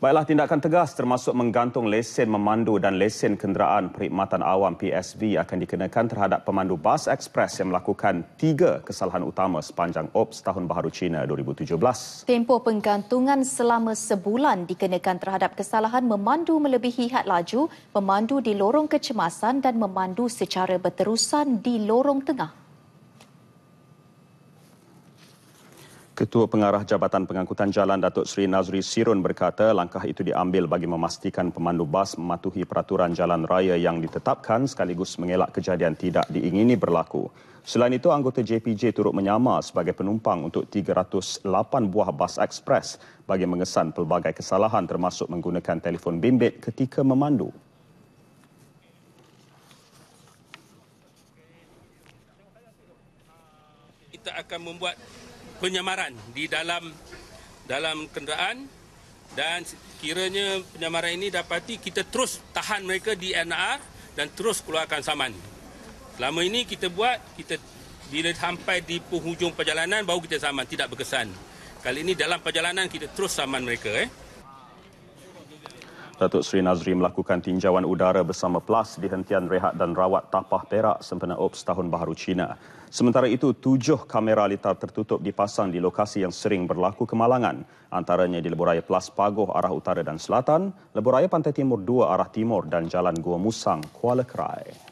Baiklah, tindakan tegas termasuk menggantung lesen memandu dan lesen kenderaan perkhidmatan awam PSV akan dikenakan terhadap pemandu bas ekspres yang melakukan tiga kesalahan utama sepanjang OPS Tahun Baharu Cina 2017. Tempo penggantungan selama sebulan dikenakan terhadap kesalahan memandu melebihi had laju, memandu di lorong kecemasan dan memandu secara berterusan di lorong tengah. Ketua Pengarah Jabatan Pengangkutan Jalan Datuk Seri Nazri Sirun berkata langkah itu diambil bagi memastikan pemandu bas mematuhi peraturan jalan raya yang ditetapkan sekaligus mengelak kejadian tidak diingini berlaku. Selain itu, anggota JPJ turut menyamar sebagai penumpang untuk 308 buah bas ekspres bagi mengesan pelbagai kesalahan termasuk menggunakan telefon bimbit ketika memandu. Kita akan membuat penyamaran di dalam dalam kenderaan dan kiranya penyamaran ini dapati kita terus tahan mereka di NR dan terus keluarkan saman. Selama ini kita buat, kita bila sampai di penghujung perjalanan baru kita saman, tidak berkesan. Kali ini dalam perjalanan kita terus saman mereka. Eh. Datuk Seri Nazri melakukan tinjauan udara bersama PLAS di hentian rehat dan rawat Tapah Perak sempena Ops Tahun Baharu China. Sementara itu, tujuh kamera litar tertutup dipasang di lokasi yang sering berlaku kemalangan. Antaranya di Leburaya PLAS Pagoh arah utara dan selatan, Leburaya Pantai Timur 2 arah timur dan Jalan Gua Musang, Kuala Kerai.